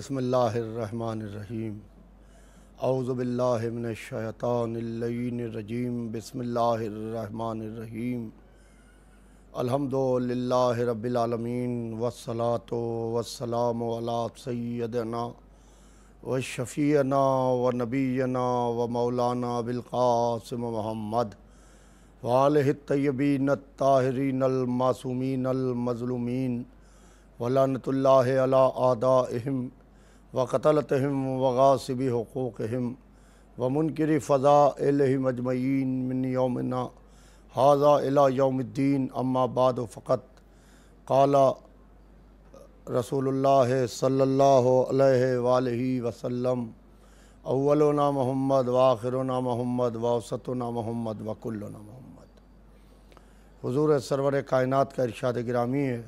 बसमीम अज़बिल्लाशैतानरजीम बसमीम अलहमदिल्ला रबालमीन वसलात वसलाम सैदना व शफ़ीना व नबीना व मौलाना बिलकासम महमद वाल तयबीन ताहरीन अलमासूमीन अलमज़लूमीन वलानतल्ला अला आदा अहम व कतलतम वगासबी हकूक़ हम व मुनकर फ़ज़ा अलमजमैन मिन योमना हाजा अला योमद्दीन अम्मा बाद फ़क़त काला रसूलुल्लाह सल्लल्लाहु अलैहि वसल्लम ना मोहम्मद वाखिरना मोहम्मद वसतना मोहम्मद वकुल्लना मोहम्मद हजूर सरवर कायनत का इरशाद ग्रामी है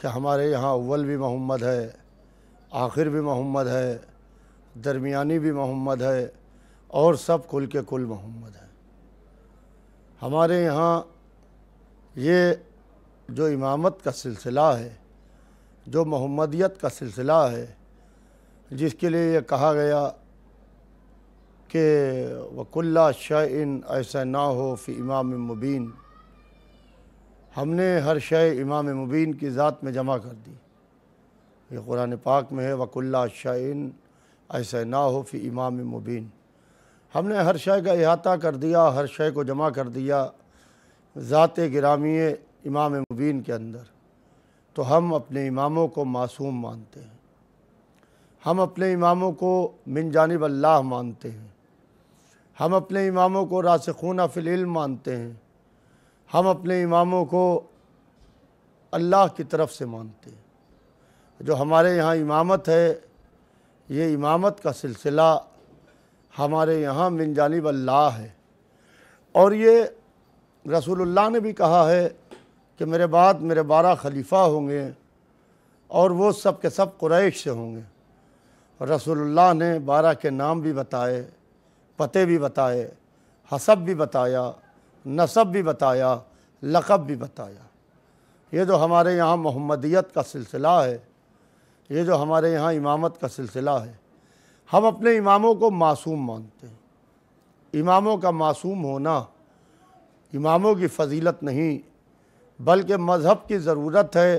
कि हमारे यहाँ अव्वल भी मोहम्मद है आखिर भी मोहम्मद है दरमियानी भी मोहम्मद है और सब कुल के कुल मोहम्मद है हमारे यहाँ ये जो इमामत का सिलसिला है जो मोहम्मदियत का सिलसिला है जिसके लिए ये कहा गया कि वकुल्ला शाइन ऐसा ना हो फ इमाम मुबीन हमने हर शय इमाम मुबीन की ज़ात में जमा कर दी ये कुरान पाक में है वकुल्ला शाइन ऐसे ना हो फी इमाम मुबीन हमने हर शय का अहाता कर दिया हर शय को जमा कर दिया ज़ात गिरामी इमाम मुबीन के अंदर तो हम अपने इमामों को मासूम मानते हैं हम अपने इमामों को मिन जानब अल्लाह मानते हैं हम अपने इमामों को रासखून फ़िल मानते हैं हम अपने इमामों को अल्लाह की तरफ से मानते हैं जो हमारे यहाँ इमामत है ये इमामत का सिलसिला हमारे यहाँ मिन जानब अल्लाह है और ये रसूलुल्लाह ने भी कहा है कि मेरे बाद मेरे बारह खलीफा होंगे और वो सब के सब कुरैश से होंगे रसूलुल्लाह ने बारह के नाम भी बताए पते भी बताए हसब भी बताया नसब भी बताया लक़ब भी बताया ये जो हमारे यहाँ मोहम्मदियत का सिलसिला है ये जो हमारे यहाँ इमामत का सिलसिला है हम अपने इमामों को मासूम मानते हैं इमामों का मासूम होना इमामों की फजीलत नहीं बल्कि मज़हब की ज़रूरत है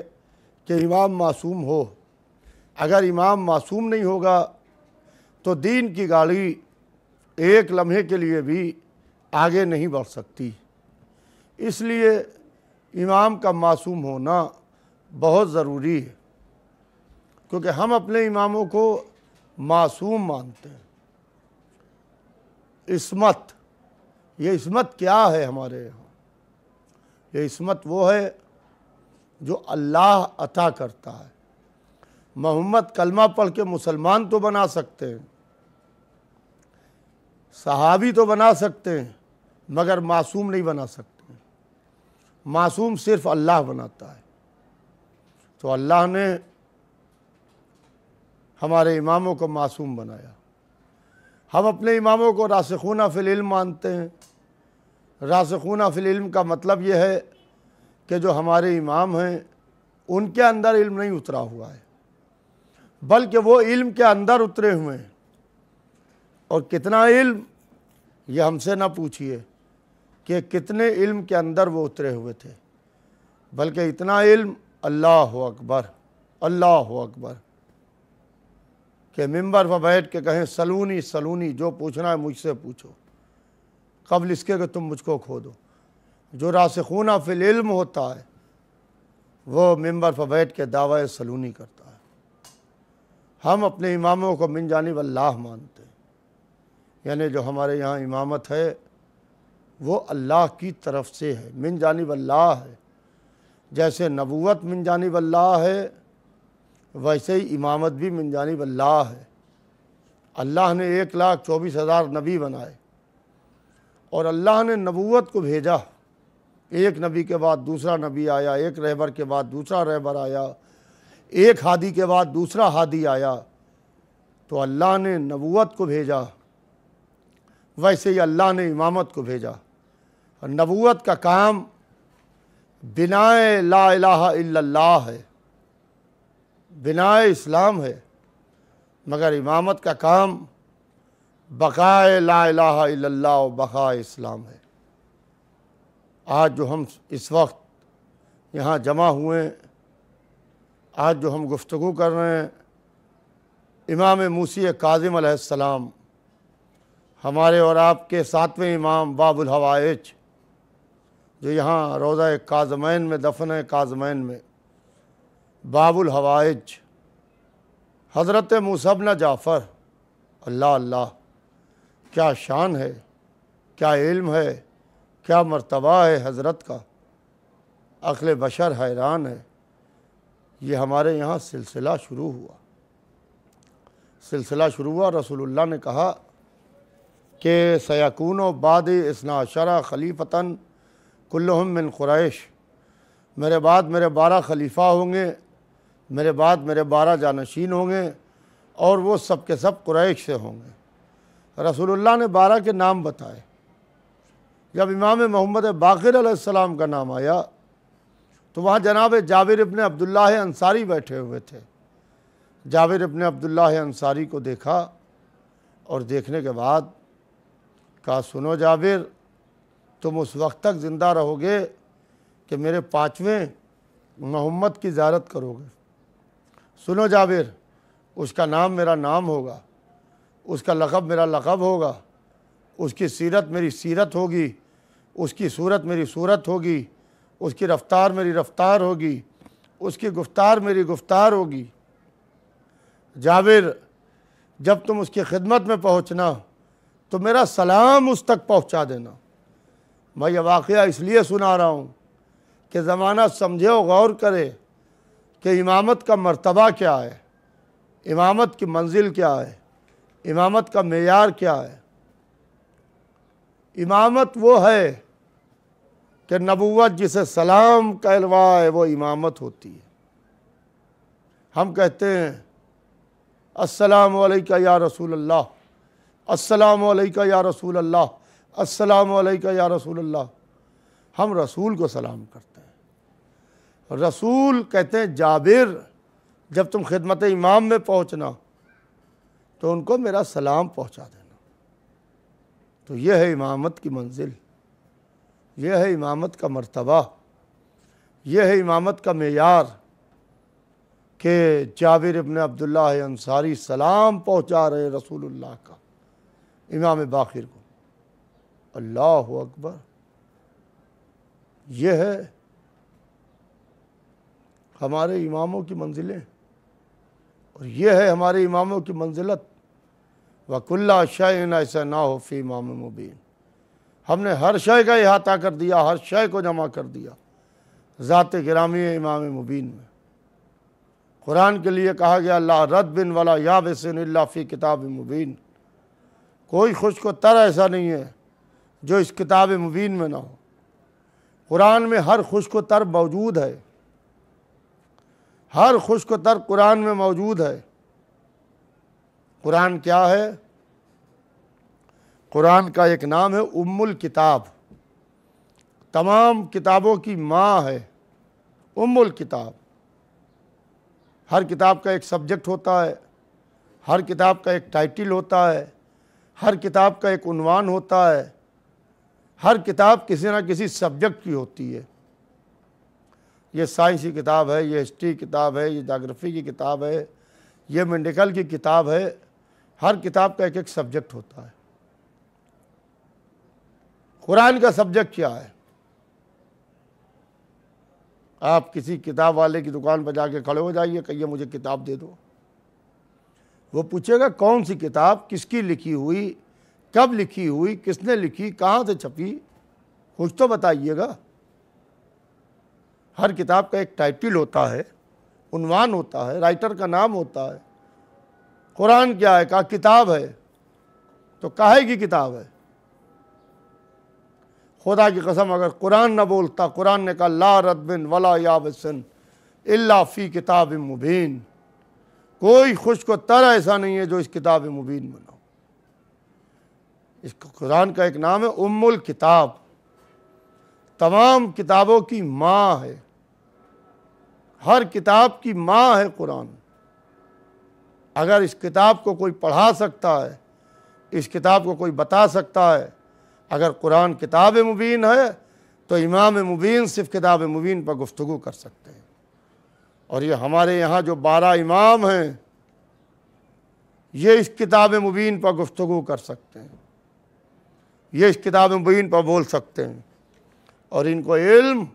कि इमाम मासूम हो अगर इमाम मासूम नहीं होगा तो दीन की गाड़ी एक लम्हे के लिए भी आगे नहीं बढ़ सकती इसलिए इमाम का मासूम होना बहुत ज़रूरी है क्योंकि हम अपने इमामों को मासूम मानते हैं इसमत ये इसमत क्या है हमारे यहाँ ये इसमत वो है जो अल्लाह अता करता है मोहम्मद कलमा पढ़ के मुसलमान तो बना सकते हैं सहाबी तो बना सकते हैं मगर मासूम नहीं बना सकते मासूम सिर्फ अल्लाह बनाता है तो अल्लाह ने हमारे इमामों को मासूम बनाया हम अपने इमामों को रासखूना फ़िल मानते हैं रासखूना फ़िल का मतलब यह है कि जो हमारे इमाम हैं उनके अंदर इल्म नहीं उतरा हुआ है बल्कि वो इल्म के अंदर उतरे हुए हैं और कितना इल्म ये हमसे ना पूछिए कि कितने इल्म के अंदर वो उतरे हुए थे बल्कि इतना इल्म अल्लाह अकबर अल्लाह अकबर कि मेम्बर पर बैठ के कहें सलूनी सलूनी जो पूछना है मुझसे पूछो कबल इसके कि तुम मुझको खो दो जो रासखूना फिल इल्म होता है वो मेम्बर पर बैठ के दावा सलूनी करता है हम अपने इमामों को मिन जानब अल्लाह मानते हैं यानी जो हमारे यहाँ इमामत है वो अल्लाह की तरफ से है मिन जानब अल्लाह है जैसे नबूत मिन जानब अल्लाह है वैसे ही इमामत भी मनजानिब अल्लाह है अल्लाह ने एक लाख चौबीस हज़ार नबी बनाए और अल्लाह ने नबूत को भेजा एक नबी के बाद दूसरा नबी आया एक रहबर के बाद दूसरा रहबर आया एक हादी के बाद दूसरा हादी आया तो अल्लाह ने नबूत को भेजा वैसे ही अल्लाह ने इमामत को भेजा और नबूत का काम बिनाए ला इलाहा इल्लल्लाह है बिना इस्लाम है मगर इमामत का काम बकाए ला बकाए इस्लाम है आज जो हम इस वक्त यहाँ जमा हुए आज जो हम गुफ्तु कर रहे हैं इमाम मूसी काजिम अलैहिस्सलाम हमारे और आपके सातवें इमाम बाबुल हवाइज जो यहाँ रोज़ा काजमैन में दफन काजमैन में बाबुल हवाइज हज़रत मूसबन जाफ़र अल्लाह अल्लाह क्या शान है क्या इल्म है क्या मरतबा है हज़रत का अखल बशर हैरान है ये हमारे यहाँ सिलसिला शुरू हुआ सिलसिला शुरू हुआ रसूलुल्लाह ने कहा कि सयाकून बाद इसना शरा ख़लीफ़तान कुल्लहम मिन कुरैश मेरे बाद मेरे बारह खलीफा होंगे मेरे बाद मेरे बारह जानशीन होंगे और वो सब के सब कुरैश से होंगे रसूलुल्लाह ने बारह के नाम बताए जब इमाम मोहम्मद बाकर सलाम का नाम आया तो वहाँ जनाब जाविर इबन अब्दुल्ला अंसारी बैठे हुए थे जाविर इबन अब्दुल्ला अंसारी को देखा और देखने के बाद कहा सुनो जाविर तुम उस वक्त तक ज़िंदा रहोगे कि मेरे पाँचवें मोहम्मद की ज्यारत करोगे सुनो जाबिर उसका नाम मेरा नाम होगा उसका लक़ब मेरा लक़ब होगा उसकी सीरत मेरी सीरत होगी उसकी सूरत मेरी सूरत होगी उसकी रफ़्तार मेरी रफ़्तार होगी उसकी गुफ्तार मेरी गुफ्तार होगी जाविर जब तुम उसकी खिदमत में पहुँचना तो मेरा सलाम उस तक पहुँचा देना मैं ये वाक़ इसलिए सुना रहा हूँ कि ज़माना समझे और गौर करे कि इमामत का मर्तबा क्या है इमामत की मंजिल क्या है इमामत का मैार क्या है इमामत वो है कि नबूत जिसे सलाम कहलवाए वो इमामत होती है हम कहते हैं अस्सलाम वालेका या रसूल अल्लाह अस्सलाम वालेका या रसूल अल्लाह अस्सलाम वालेका या रसूल अल्लाह हम रसूल को सलाम करते रसूल कहते हैं जाबिर जब तुम खिदमत इमाम में पहुंचना तो उनको मेरा सलाम पहुंचा देना तो यह है इमामत की मंजिल यह है इमामत का मर्तबा यह है इमामत का मैार के जाबिर इबन अब्दुल्ला अंसारी सलाम पहुंचा रहे रसूलुल्लाह का इमाम बाखिर को अल्लाह अकबर यह है हमारे इमामों की मंजिलें और यह है हमारे इमामों की मंजिलत वकुल्ला शयन ऐसा ना हो फी इमाम मुबीन हमने हर शय का अहाता कर दिया हर शय को जमा कर दिया ज़ात ग्रामी इमाम मुबीन में कुरान के लिए कहा गया ला रद बिन वाला या बसिन फ़ी किताब मुबीन कोई खुश को तर ऐसा नहीं है जो इस किताब मुबीन में ना हो कुरान में हर खुश को तर मौजूद है हर खुश्क तर कुरान में मौजूद है कुरान क्या है कुरान का एक नाम है उम्मुल किताब तमाम किताबों की माँ है उम्मुल किताब हर किताब का एक सब्जेक्ट होता है हर किताब का एक टाइटल होता है हर किताब का एक उनवान होता है हर किताब किसी न किसी सब्जेक्ट की होती है ये साइंस की किताब है ये हिस्ट्री की किताब है ये जोग्राफी की किताब है ये मेडिकल की किताब है हर किताब का एक एक सब्जेक्ट होता है कुरान का सब्जेक्ट क्या है आप किसी किताब वाले की दुकान पर जाके खड़े हो जाइए कहिए मुझे किताब दे दो वो पूछेगा कौन सी किताब किसकी लिखी हुई कब लिखी हुई किसने लिखी कहाँ से छपी कुछ तो बताइएगा हर किताब का एक टाइटल होता है उनवान होता है राइटर का नाम होता है कुरान क्या है कहा किताब है तो काहे की किताब है खुदा की कसम अगर कुरान ना बोलता कुरान ने कहा ला रदबिन वला याबसन इल्ला फ़ी किताब मुबीन कोई खुश को तर ऐसा नहीं है जो इस किताब मुबीन बनाओ इस कुरान का एक नाम है उम्मुल किताब तमाम किताबों की माँ है हर किताब की माँ है कुरान अगर इस किताब को कोई पढ़ा सकता है इस किताब को कोई बता सकता है अगर कुरान किताब मुबीन है तो इमाम मुबीन सिर्फ किताब मुबीन पर गुफ्तु कर सकते हैं और ये हमारे यहाँ जो बारह इमाम हैं ये इस किताब मुबीन पर गुफ्तु कर सकते हैं ये इस किताब मुबीन पर बोल सकते हैं और इनको इल्म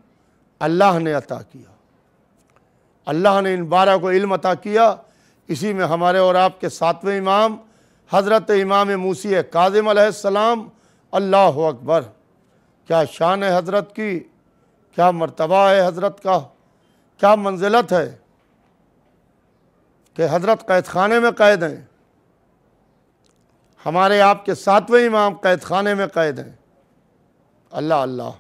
अल्लाह ने अता किया अल्लाह ने इन बारह को इल्म अता किया इसी में हमारे और आपके सातवें इमाम हज़रत इमाम मूसी काजिम सलाम अल्लाह अकबर क्या शान है हज़रत की क्या मरतबा है हज़रत का क्या मंजिलत है कि हज़रत कैद खाने में कैद हैं हमारे आपके सातवें इमाम कैद खाने में कैद हैं अल्लाह अल्लाह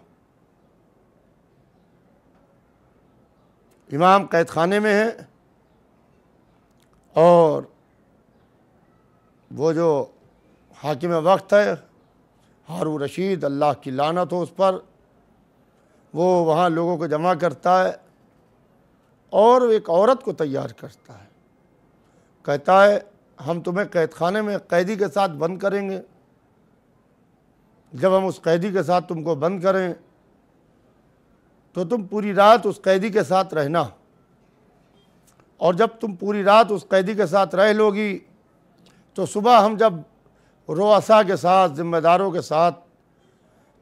इमाम कैद खाने में है और वो जो हाकिम वक्त है हारू रशीद अल्लाह की लानत हो उस पर वो वहाँ लोगों को जमा करता है और एक औरत को तैयार करता है कहता है हम तुम्हें कैद खाने में कैदी के साथ बंद करेंगे जब हम उस कैदी के साथ तुमको बंद करें तो तुम पूरी रात उस कैदी के साथ रहना और जब तुम पूरी रात उस कैदी के साथ रह लोगी तो सुबह हम जब रोसा के साथ ज़िम्मेदारों के साथ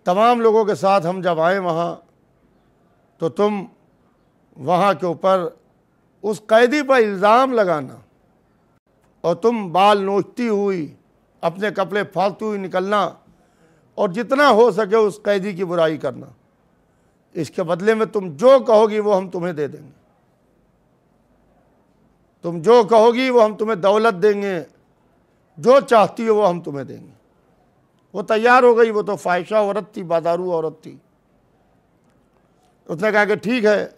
तमाम लोगों के साथ हम जब आए वहाँ तो तुम वहाँ के ऊपर उस कैदी पर इल्ज़ाम लगाना और तुम बाल नोचती हुई अपने कपड़े फालतू हुई निकलना और जितना हो सके उस कैदी की बुराई करना इसके बदले में तुम जो कहोगी वो हम तुम्हें दे देंगे तुम जो कहोगी वो हम तुम्हें दौलत देंगे जो चाहती हो वो हम तुम्हें देंगे वो तैयार हो गई वो तो फाइशा औरत थी बाजारू औरत थी उसने कहा कि ठीक है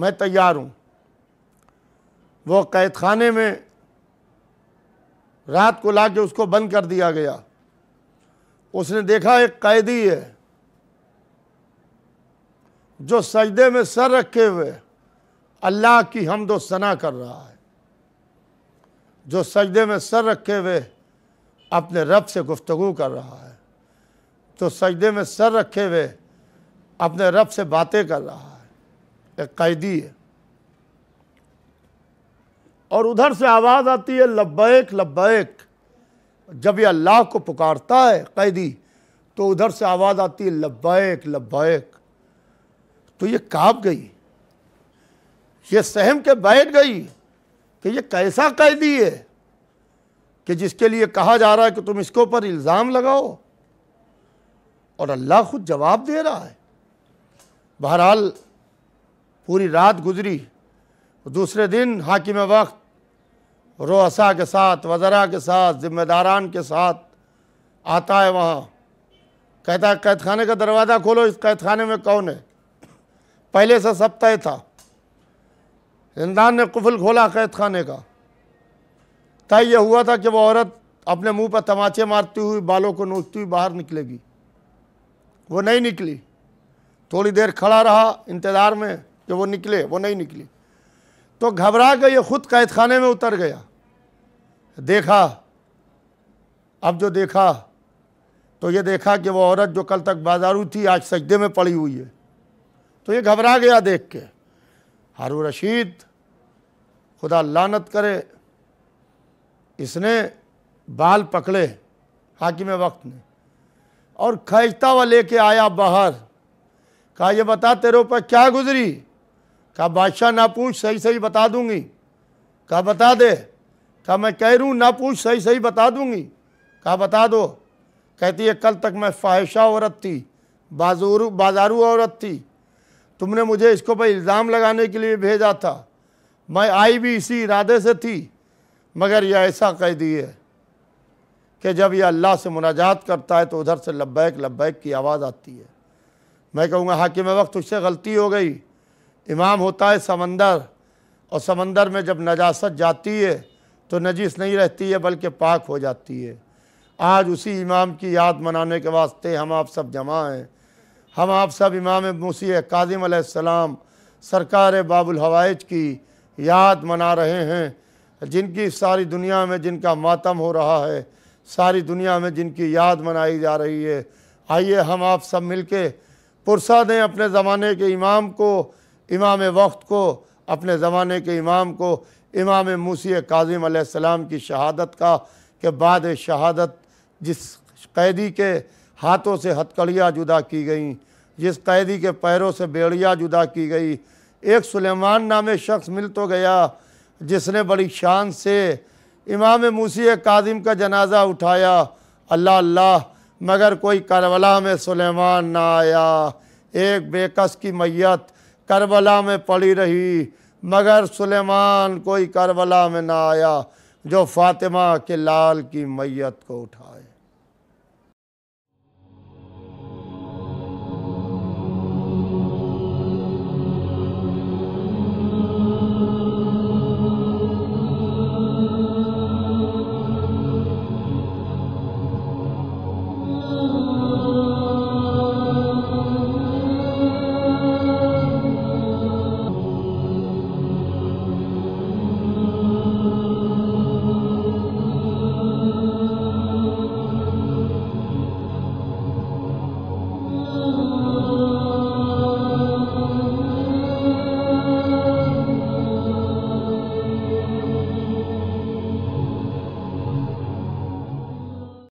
मैं तैयार हूँ वो कैद खाने में रात को ला के उसको बंद कर दिया गया उसने देखा एक कैदी है जो सजदे में सर रखे हुए अल्लाह की हमदो सना कर रहा है जो सजदे में सर रखे हुए अपने रब से गुफ्तगु कर रहा है जो सजदे में सर रखे हुए अपने रब से बातें कर रहा है एक कैदी है और उधर से आवाज़ आती है लब्बैक लब्बैक जब ये अल्लाह को पुकारता है कैदी तो उधर से आवाज़ आती है लब्बैक लब्बैक तो ये काँप गई ये सहम के बैठ गई कि ये कैसा कैदी है कि जिसके लिए कहा जा रहा है कि तुम इसके ऊपर इल्ज़ाम लगाओ और अल्लाह खुद जवाब दे रहा है बहरहाल पूरी रात गुजरी दूसरे दिन हाकिम वक्त रोसा के साथ वज़रा के साथ ज़िम्मेदारान के साथ आता है वहाँ कहता है कैद खाने का दरवाज़ा खोलो इस कैद खाने में कौन है पहले से सब तय था इंदान ने कुफल खोला कैद खाने का तय यह हुआ था कि वह औरत अपने मुंह पर तमाचे मारती हुई बालों को नोचती हुई बाहर निकलेगी वो नहीं निकली थोड़ी देर खड़ा रहा इंतज़ार में कि वो निकले वो नहीं निकली तो घबरा के ये खुद कैद खाने में उतर गया देखा अब जो देखा तो ये देखा कि वो औरत जो कल तक बाजारू थी आज सजदे में पड़ी हुई है तो ये घबरा गया देख के हारू रशीद खुदा लानत करे इसने बाल पकड़े हाकिम वक्त ने और खजता हुआ लेके आया बाहर कहा ये बता तेरे ऊपर क्या गुजरी कहा बादशाह ना पूछ सही सही बता दूंगी कहा बता दे कहा मैं कह रूँ ना पूछ सही सही बता दूंगी कहा बता दो कहती है कल तक मैं फाहिशा औरत थी बाजारू औरत थी तुमने मुझे इसको पर इल्ज़ाम लगाने के लिए भेजा था मैं आई भी इसी इरादे से थी मगर यह ऐसा कह दी है कि जब यह अल्लाह से मुनाजात करता है तो उधर से लब्बैक लब्बैक की आवाज़ आती है मैं कहूँगा हाकिम वक्त उससे गलती हो गई इमाम होता है समंदर और समंदर में जब नजासत जाती है तो नजीस नहीं रहती है बल्कि पाक हो जाती है आज उसी इमाम की याद मनाने के वास्ते हम आप सब जमा हैं हम आप सब इमाम मसीह कादिम सलाम सरकार बाबुल हवाइज की याद मना रहे हैं जिनकी सारी दुनिया में जिनका मातम हो रहा है सारी दुनिया में जिनकी याद मनाई जा रही है आइए हम आप सब मिल के पुरसा दें अपने ज़माने के इमाम को इमाम वक्त को अपने ज़माने के इमाम को इमाम मूसी काजिम सलाम की शहादत का के बाद शहादत जिस कैदी के हाथों से हथकड़ियाँ जुदा की गईं जिस कैदी के पैरों से बेड़िया जुदा की गई एक सुलेमान नामे शख्स मिल तो गया जिसने बड़ी शान से इमाम मूसी कादिम का जनाजा उठाया अल्लाह अल्लाह मगर कोई करबला में सुलेमान ना आया एक बेकस की मैत करबला में पड़ी रही मगर सुलेमान कोई करबला में ना आया जो फातिमा के लाल की मैत को उठा